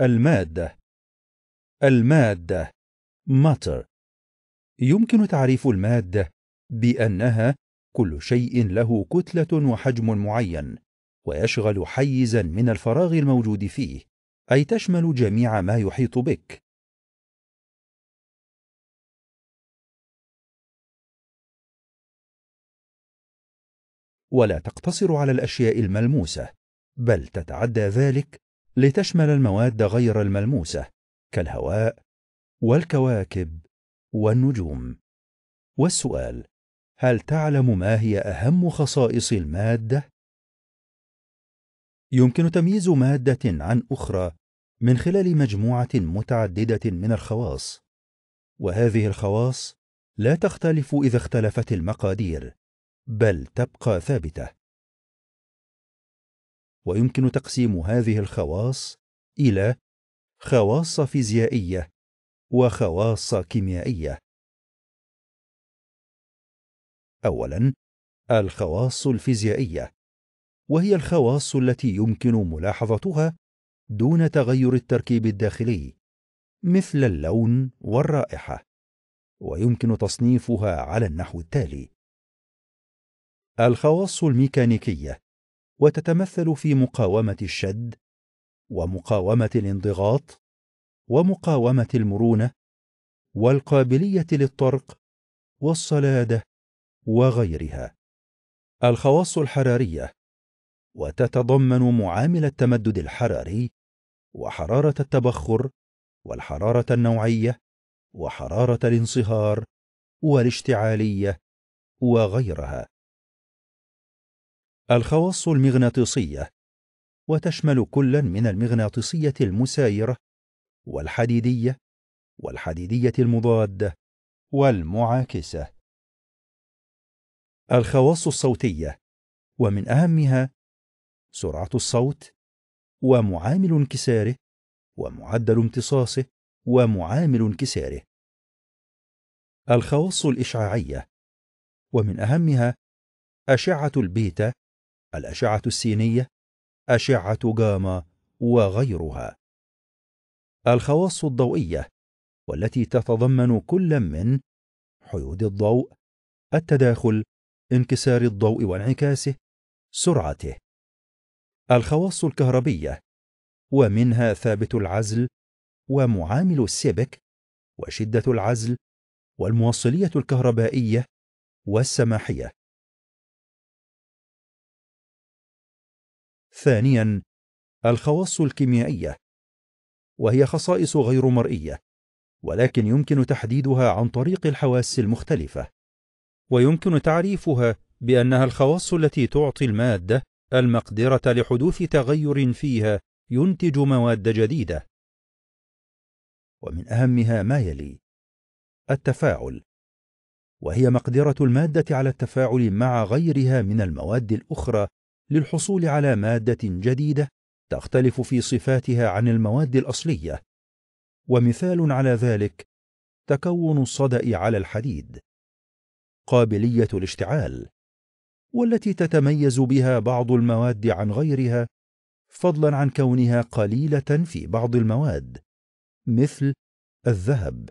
المادة المادة matter يمكن تعريف المادة بأنها كل شيء له كتلة وحجم معين ويشغل حيزا من الفراغ الموجود فيه أي تشمل جميع ما يحيط بك ولا تقتصر على الأشياء الملموسة بل تتعدى ذلك لتشمل المواد غير الملموسة كالهواء والكواكب والنجوم. والسؤال: هل تعلم ما هي أهم خصائص المادة؟ يمكن تمييز مادة عن أخرى من خلال مجموعة متعددة من الخواص، وهذه الخواص لا تختلف إذا اختلفت المقادير، بل تبقى ثابتة. ويمكن تقسيم هذه الخواص إلى خواص فيزيائية وخواص كيميائية. أولاً الخواص الفيزيائية وهي الخواص التي يمكن ملاحظتها دون تغير التركيب الداخلي مثل اللون والرائحة ويمكن تصنيفها على النحو التالي الخواص الميكانيكية وتتمثل في مقاومه الشد ومقاومه الانضغاط ومقاومه المرونه والقابليه للطرق والصلاده وغيرها الخواص الحراريه وتتضمن معامل التمدد الحراري وحراره التبخر والحراره النوعيه وحراره الانصهار والاشتعاليه وغيرها الخواص المغناطيسية وتشمل كلا من المغناطيسية المسايرة والحديدية والحديدية المضادة والمعاكسة الخواص الصوتية ومن أهمها سرعة الصوت ومعامل انكساره ومعدل امتصاصه ومعامل انكساره الخواص الإشعاعية ومن أهمها أشعة البيتا الأشعة السينية، أشعة جاما وغيرها. الخواص الضوئية والتي تتضمن كل من حيود الضوء، التداخل، انكسار الضوء وانعكاسه، سرعته. الخواص الكهربية ومنها ثابت العزل ومعامل السبك وشدة العزل والموصلية الكهربائية والسماحية. ثانيا الخواص الكيميائيه وهي خصائص غير مرئيه ولكن يمكن تحديدها عن طريق الحواس المختلفه ويمكن تعريفها بانها الخواص التي تعطي الماده المقدره لحدوث تغير فيها ينتج مواد جديده ومن اهمها ما يلي التفاعل وهي مقدره الماده على التفاعل مع غيرها من المواد الاخرى للحصول على مادة جديدة تختلف في صفاتها عن المواد الأصلية ومثال على ذلك تكون الصدأ على الحديد قابلية الاشتعال والتي تتميز بها بعض المواد عن غيرها فضلا عن كونها قليلة في بعض المواد مثل الذهب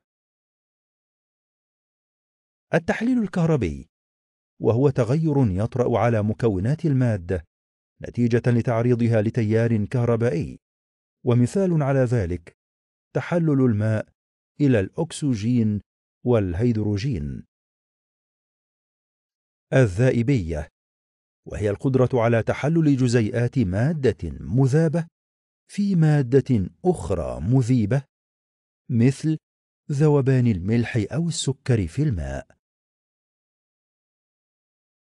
التحليل الكهربي وهو تغير يطرأ على مكونات المادة نتيجة لتعريضها لتيار كهربائي ومثال على ذلك تحلل الماء إلى الأكسجين والهيدروجين الذائبية وهي القدرة على تحلل جزيئات مادة مذابة في مادة أخرى مذيبة مثل ذوبان الملح أو السكر في الماء